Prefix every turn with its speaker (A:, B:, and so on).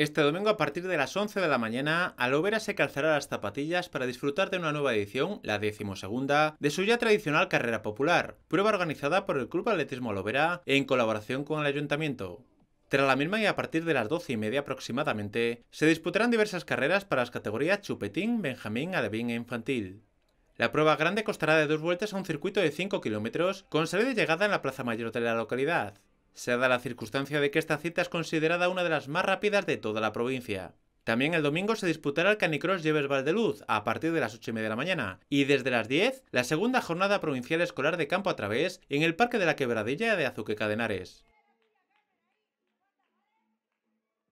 A: Este domingo a partir de las 11 de la mañana, Alovera se calzará las zapatillas para disfrutar de una nueva edición, la decimosegunda, de su ya tradicional carrera popular, prueba organizada por el Club Atletismo Alovera en colaboración con el Ayuntamiento. Tras la misma y a partir de las 12 y media aproximadamente, se disputarán diversas carreras para las categorías Chupetín, Benjamín, Alevín e Infantil. La prueba grande costará de dos vueltas a un circuito de 5 kilómetros, con salida y llegada en la plaza mayor de la localidad. Se da la circunstancia de que esta cita es considerada una de las más rápidas de toda la provincia. También el domingo se disputará el Canicross Lleves Valdeluz a partir de las 8 y media de la mañana y desde las 10 la segunda jornada provincial escolar de campo a través en el Parque de la Quebradilla de Azuque Cadenares.